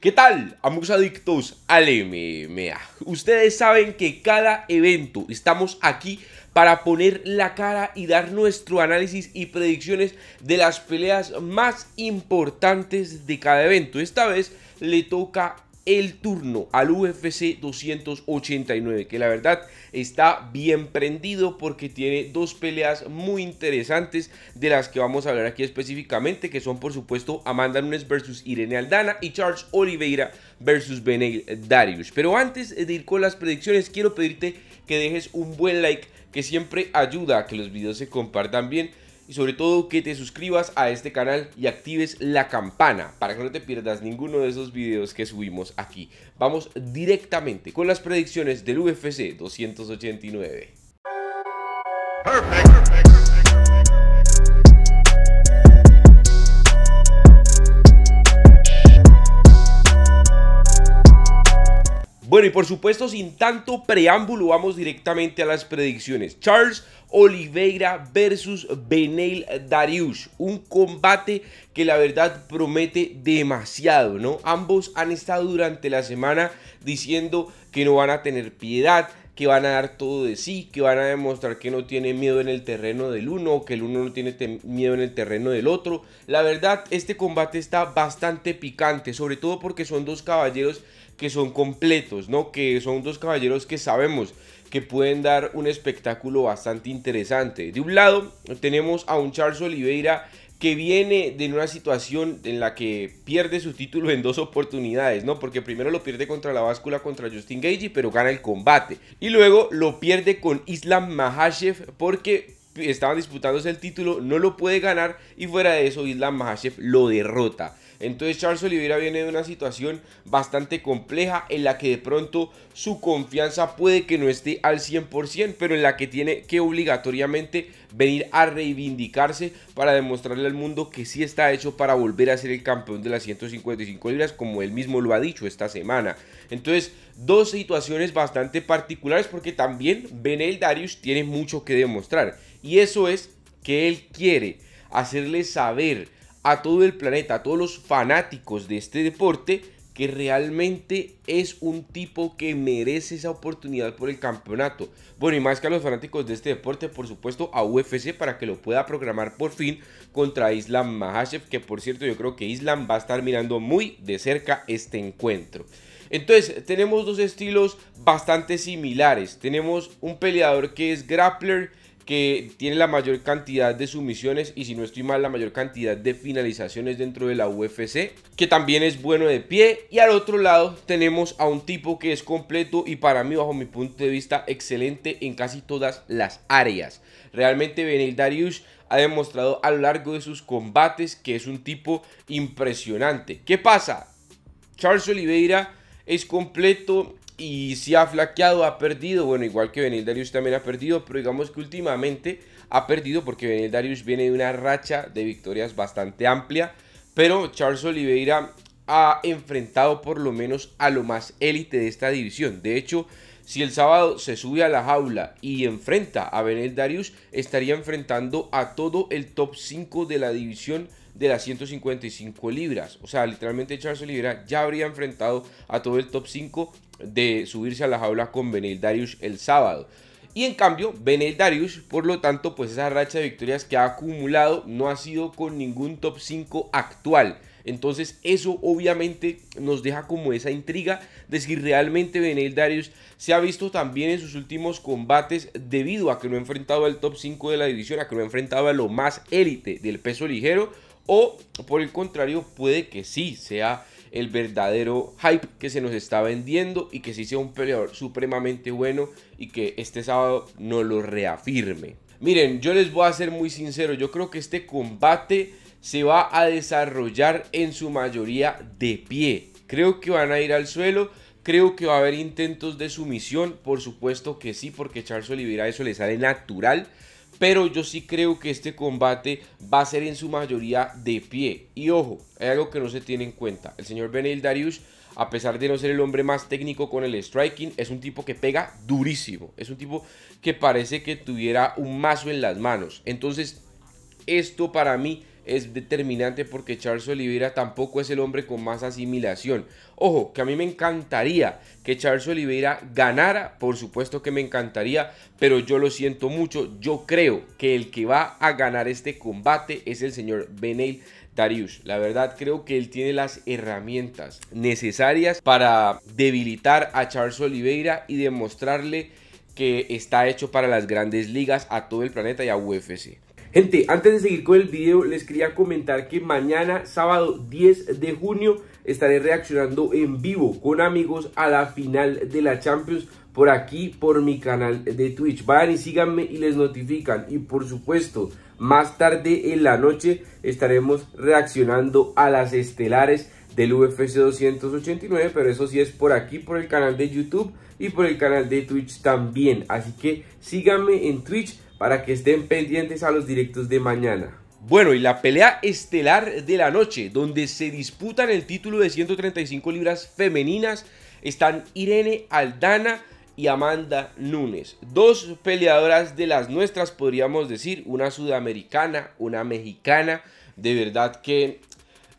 ¿Qué tal, amigos adictos al MMA? Ustedes saben que cada evento estamos aquí para poner la cara y dar nuestro análisis y predicciones de las peleas más importantes de cada evento. Esta vez le toca el turno al UFC 289, que la verdad está bien prendido porque tiene dos peleas muy interesantes de las que vamos a hablar aquí específicamente, que son por supuesto Amanda Nunes versus Irene Aldana y Charles Oliveira versus Benel Darius. Pero antes de ir con las predicciones, quiero pedirte que dejes un buen like que siempre ayuda a que los videos se compartan bien y sobre todo que te suscribas a este canal y actives la campana para que no te pierdas ninguno de esos videos que subimos aquí. Vamos directamente con las predicciones del UFC 289. Bueno, y por supuesto, sin tanto preámbulo, vamos directamente a las predicciones. Charles Oliveira versus Benel Darius. Un combate que la verdad promete demasiado, ¿no? Ambos han estado durante la semana diciendo que no van a tener piedad, que van a dar todo de sí, que van a demostrar que no tienen miedo en el terreno del uno, que el uno no tiene miedo en el terreno del otro. La verdad, este combate está bastante picante, sobre todo porque son dos caballeros que son completos, ¿no? Que son dos caballeros que sabemos que pueden dar un espectáculo bastante interesante. De un lado tenemos a un Charles Oliveira que viene de una situación en la que pierde su título en dos oportunidades, ¿no? Porque primero lo pierde contra la báscula contra Justin Gagey, pero gana el combate. Y luego lo pierde con Islam Mahashev porque estaban disputándose el título, no lo puede ganar y fuera de eso Islam Mahashev lo derrota. Entonces Charles Oliveira viene de una situación bastante compleja en la que de pronto su confianza puede que no esté al 100%, pero en la que tiene que obligatoriamente venir a reivindicarse para demostrarle al mundo que sí está hecho para volver a ser el campeón de las 155 libras, como él mismo lo ha dicho esta semana. Entonces, dos situaciones bastante particulares porque también Benel Darius tiene mucho que demostrar. Y eso es que él quiere hacerle saber a todo el planeta, a todos los fanáticos de este deporte, que realmente es un tipo que merece esa oportunidad por el campeonato. Bueno, y más que a los fanáticos de este deporte, por supuesto, a UFC para que lo pueda programar por fin contra Islam Mahashev, que por cierto yo creo que Islam va a estar mirando muy de cerca este encuentro. Entonces, tenemos dos estilos bastante similares. Tenemos un peleador que es grappler que tiene la mayor cantidad de sumisiones y si no estoy mal la mayor cantidad de finalizaciones dentro de la UFC, que también es bueno de pie y al otro lado tenemos a un tipo que es completo y para mí bajo mi punto de vista excelente en casi todas las áreas. Realmente Benil Darius ha demostrado a lo largo de sus combates que es un tipo impresionante. ¿Qué pasa? Charles Oliveira es completo y si ha flaqueado, ha perdido. Bueno, igual que Benil Darius también ha perdido, pero digamos que últimamente ha perdido porque Venel Darius viene de una racha de victorias bastante amplia. Pero Charles Oliveira ha enfrentado por lo menos a lo más élite de esta división. De hecho, si el sábado se sube a la jaula y enfrenta a Benel Darius, estaría enfrentando a todo el top 5 de la división de las 155 libras. O sea, literalmente Charles Oliveira ya habría enfrentado a todo el top 5 de subirse a la jaula con Benel Darius el sábado. Y en cambio, Benel Darius, por lo tanto, pues esa racha de victorias que ha acumulado no ha sido con ningún top 5 actual. Entonces eso obviamente nos deja como esa intriga de si realmente Benel Darius se ha visto también en sus últimos combates debido a que no ha enfrentado al top 5 de la división, a que no ha enfrentado a lo más élite del peso ligero o por el contrario, puede que sí sea el verdadero hype que se nos está vendiendo y que sí sea un peleador supremamente bueno y que este sábado no lo reafirme. Miren, yo les voy a ser muy sincero, yo creo que este combate se va a desarrollar en su mayoría de pie. Creo que van a ir al suelo, creo que va a haber intentos de sumisión, por supuesto que sí, porque Charles Oliveira eso le sale natural pero yo sí creo que este combate va a ser en su mayoría de pie. Y ojo, hay algo que no se tiene en cuenta. El señor Benel Darius, a pesar de no ser el hombre más técnico con el striking, es un tipo que pega durísimo. Es un tipo que parece que tuviera un mazo en las manos. Entonces, esto para mí es determinante porque Charles Oliveira tampoco es el hombre con más asimilación. Ojo, que a mí me encantaría que Charles Oliveira ganara, por supuesto que me encantaría, pero yo lo siento mucho, yo creo que el que va a ganar este combate es el señor Benel Darius. La verdad creo que él tiene las herramientas necesarias para debilitar a Charles Oliveira y demostrarle que está hecho para las grandes ligas a todo el planeta y a UFC. Gente, antes de seguir con el video, les quería comentar que mañana, sábado 10 de junio, estaré reaccionando en vivo con amigos a la final de la Champions por aquí, por mi canal de Twitch. Vayan y síganme y les notifican. Y por supuesto, más tarde en la noche estaremos reaccionando a las estelares del UFC 289, pero eso sí es por aquí, por el canal de YouTube y por el canal de Twitch también. Así que síganme en Twitch para que estén pendientes a los directos de mañana. Bueno, y la pelea estelar de la noche, donde se disputan el título de 135 libras femeninas, están Irene Aldana y Amanda Nunes. Dos peleadoras de las nuestras, podríamos decir, una sudamericana, una mexicana. De verdad que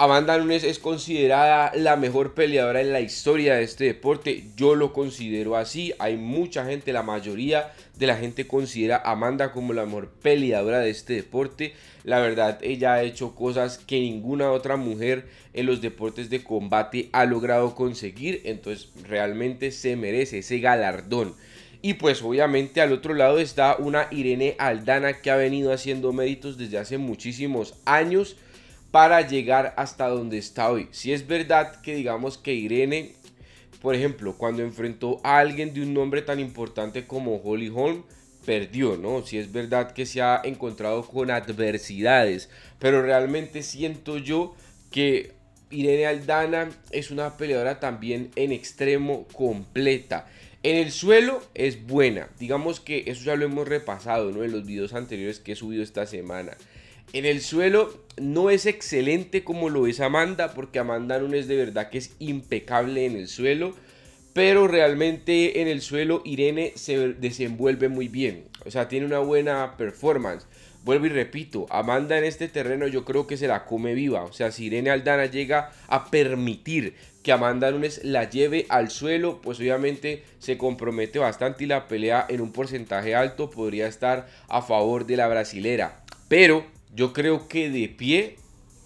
Amanda Nunes es considerada la mejor peleadora en la historia de este deporte. Yo lo considero así. Hay mucha gente, la mayoría de la gente considera a Amanda como la mejor peleadora de este deporte. La verdad, ella ha hecho cosas que ninguna otra mujer en los deportes de combate ha logrado conseguir. Entonces, realmente se merece ese galardón. Y pues obviamente al otro lado está una Irene Aldana que ha venido haciendo méritos desde hace muchísimos años para llegar hasta donde está hoy. Si es verdad que digamos que Irene, por ejemplo, cuando enfrentó a alguien de un nombre tan importante como Holly Holm, perdió, ¿no? Si es verdad que se ha encontrado con adversidades, pero realmente siento yo que Irene Aldana es una peleadora también en extremo completa. En el suelo es buena, digamos que eso ya lo hemos repasado, ¿no? En los videos anteriores que he subido esta semana en el suelo no es excelente como lo es Amanda, porque Amanda Nunes de verdad que es impecable en el suelo, pero realmente en el suelo Irene se desenvuelve muy bien, o sea, tiene una buena performance. Vuelvo y repito, Amanda en este terreno yo creo que se la come viva, o sea, si Irene Aldana llega a permitir que Amanda Nunes la lleve al suelo, pues obviamente se compromete bastante y la pelea en un porcentaje alto podría estar a favor de la brasilera. Pero yo creo que de pie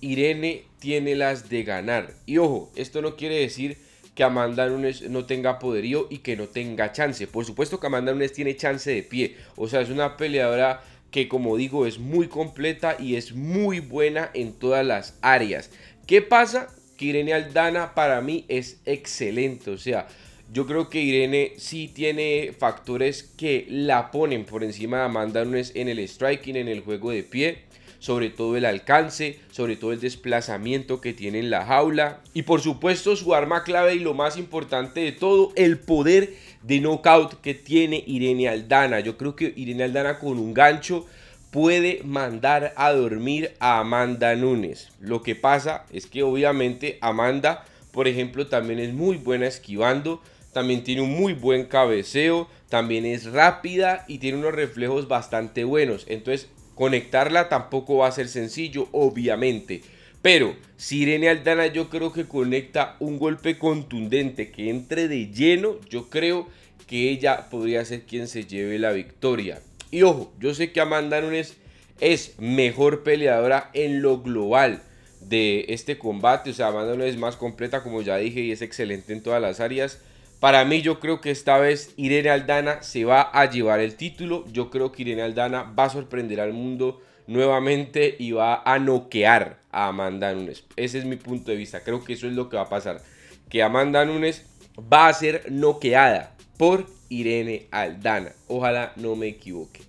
Irene tiene las de ganar. Y ojo, esto no quiere decir que Amanda Nunes no tenga poderío y que no tenga chance. Por supuesto que Amanda Nunes tiene chance de pie. O sea, es una peleadora que como digo es muy completa y es muy buena en todas las áreas. ¿Qué pasa? Que Irene Aldana para mí es excelente. O sea, yo creo que Irene sí tiene factores que la ponen por encima de Amanda Nunes en el striking, en el juego de pie sobre todo el alcance, sobre todo el desplazamiento que tiene en la jaula y por supuesto su arma clave y lo más importante de todo, el poder de knockout que tiene Irene Aldana. Yo creo que Irene Aldana con un gancho puede mandar a dormir a Amanda Nunes. Lo que pasa es que obviamente Amanda, por ejemplo, también es muy buena esquivando, también tiene un muy buen cabeceo, también es rápida y tiene unos reflejos bastante buenos. Entonces Conectarla tampoco va a ser sencillo, obviamente. Pero Sirene Aldana yo creo que conecta un golpe contundente que entre de lleno. Yo creo que ella podría ser quien se lleve la victoria. Y ojo, yo sé que Amanda Nunes es mejor peleadora en lo global de este combate. O sea, Amanda Nunes es más completa, como ya dije, y es excelente en todas las áreas. Para mí yo creo que esta vez Irene Aldana se va a llevar el título. Yo creo que Irene Aldana va a sorprender al mundo nuevamente y va a noquear a Amanda Nunes. Ese es mi punto de vista. Creo que eso es lo que va a pasar. Que Amanda Nunes va a ser noqueada por Irene Aldana. Ojalá no me equivoque.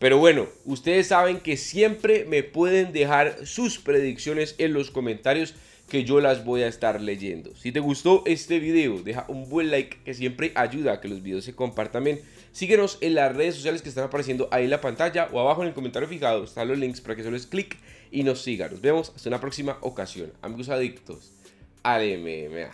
Pero bueno, ustedes saben que siempre me pueden dejar sus predicciones en los comentarios que yo las voy a estar leyendo. Si te gustó este video, deja un buen like que siempre ayuda a que los videos se compartan bien. Síguenos en las redes sociales que están apareciendo ahí en la pantalla o abajo en el comentario fijado están los links para que solo es clic y nos sigan. Nos vemos hasta una próxima ocasión. Amigos adictos al